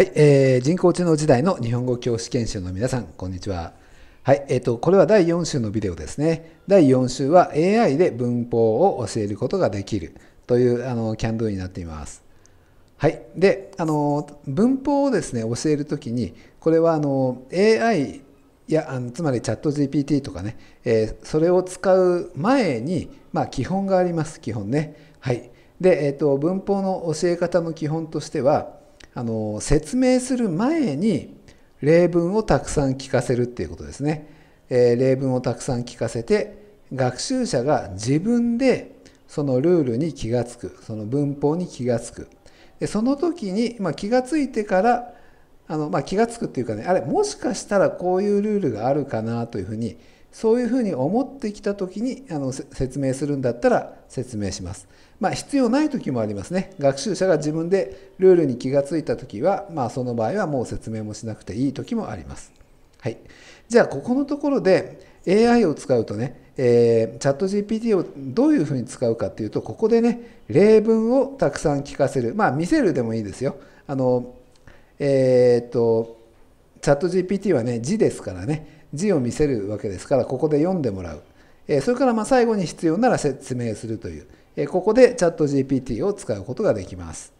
はい、えー、人工知能時代の日本語教師研修の皆さん、こんにちは。はい、えっ、ー、と、これは第4週のビデオですね。第4週は AI で文法を教えることができるというあのキャンドゥになっています。はい、で、あの文法をですね教えるときに、これはあの AI やあのつまりチャット GPT とかね、えー、それを使う前に、まあ、基本があります。基本ね。はい。で、えっ、ー、と文法の教え方の基本としては。あの説明する前に例文をたくさん聞かせるっていうことですね、えー、例文をたくさん聞かせて学習者が自分でそのルールに気がつくその文法に気がつくでその時に、まあ、気がついてからあの、まあ、気がつくっていうかねあれもしかしたらこういうルールがあるかなというふうにそういうふうに思ってきた時にあの説明するんだったら説明します。まあ、必要ない時もありますね。学習者が自分でルールに気がついた時は、まあ、その場合はもう説明もしなくていい時もあります。はい、じゃあここのところで AI を使うとね、えー、チャット GPT をどういうふうに使うかっていうとここでね例文をたくさん聞かせるまあ見せるでもいいですよ。あのえー、っとチャット GPT はね字ですからね字を見せるわけですからここで読んでもらう、えそれからま最後に必要なら説明するという、えここでチャット GPT を使うことができます。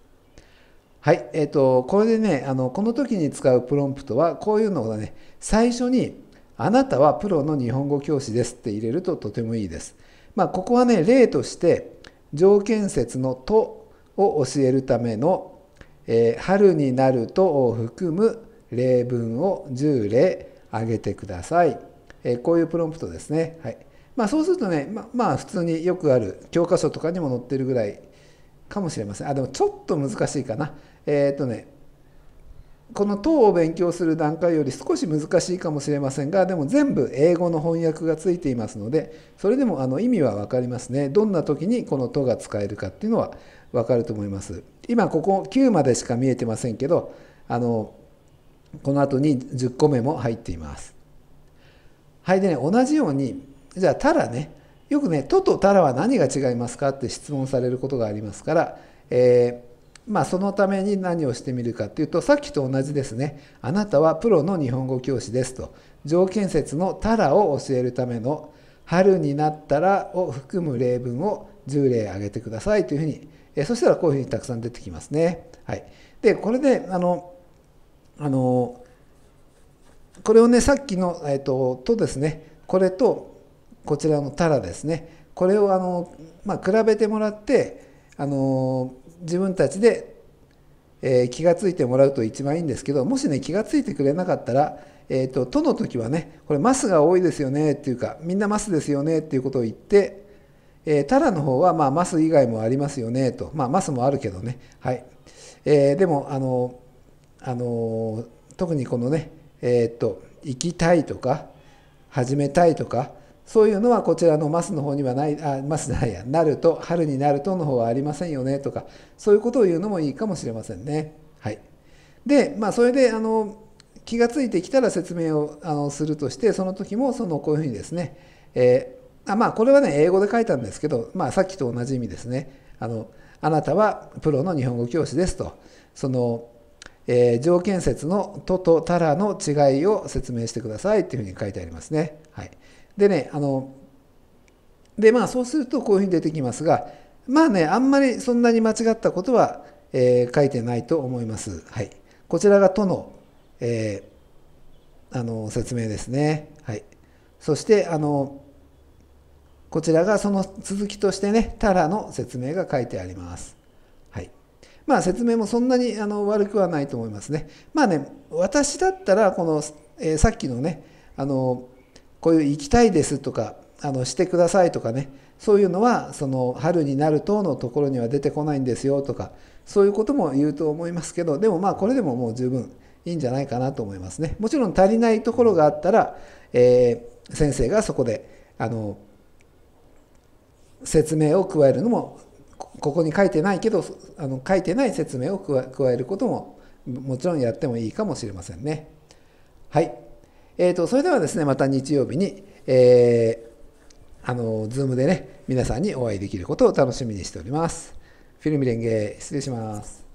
はい、えっ、ー、とこれでねあのこの時に使うプロンプトはこういうのがね最初に「あなたはプロの日本語教師です」って入れるととてもいいです。まあ、ここはね例として条件説の「と」を教えるための、えー、春になると」を含む例文を10例挙げてください。えこういうプロンプトですね。はいまあ、そうするとね、ま、まあ普通によくある教科書とかにも載ってるぐらいかもしれません。あでもちょっと難しいかな。えっ、ー、とねこの等を勉強する段階より少し難しいかもしれませんがでも全部英語の翻訳がついていますのでそれでもあの意味は分かりますねどんな時にこの「と」が使えるかっていうのは分かると思います今ここ9までしか見えてませんけどあのこの後に10個目も入っています。はいでね同じようにじゃあたらねよくね「と」と「たら」は何が違いますかって質問されることがありますから、えー、まあ、そのために何をしてみるかっていうとさっきと同じですね「あなたはプロの日本語教師です」と条件説の「たら」を教えるための「春になったら」を含む例文を10例挙げてくださいというふうに、えー、そしたらこういうふうにたくさん出てきますね。はい、でこれであのあのこれをねさっきの、えーと、とですねこれとこちらのタラですねこれをあの、まあ、比べてもらってあの自分たちで、えー、気が付いてもらうと一番いいんですけどもしね気が付いてくれなかったら「えーと、と」との時はねこれマスが多いですよねっていうかみんなマスですよねっていうことを言ってえー、タラの方は、まあ、マス以外もありますよねと、まあ、マスもあるけどね、はいえー、でもあのあの特にこのねえー、っと行きたいとか始めたいとかそういうのはこちらのマスの方にはないあマスじゃないやなると春になるとの方はありませんよねとかそういうことを言うのもいいかもしれませんね。はい、でまあそれであの気が付いてきたら説明をあのするとしてその時もそのこういうふうにですね、えー、あまあこれはね英語で書いたんですけど、まあ、さっきと同じ意味ですねあのあなたはプロの日本語教師ですとそのえー、条件説のととたらの違いを説明してくださいっていうふうに書いてありますね。はい、でねあのでまあそうするとこういうふうに出てきますがまあねあんまりそんなに間違ったことは、えー、書いてないと思います。はい、こちらがとの、えー、あの説明ですね。はい、そしてあのこちらがその続きとしてね、たら」の説明が書いてあります。まあ、説明もそんなにあの悪くはないと思いますね。まあね、私だったら、この、えー、さっきのね、あの、こういう行きたいですとか、あの、してくださいとかね、そういうのは、その、春になる等のところには出てこないんですよとか、そういうことも言うと思いますけど、でもまあ、これでももう十分いいんじゃないかなと思いますね。もちろん足りないところがあったら、えー、先生がそこで、あの、説明を加えるのもここに書いてないけどあの書いてない説明を加えることももちろんやってもいいかもしれませんね。はい、えーと、それではですねまた日曜日に、えー、あの Zoom でね皆さんにお会いできることを楽しみにしております。フィルミレンゲ失礼します。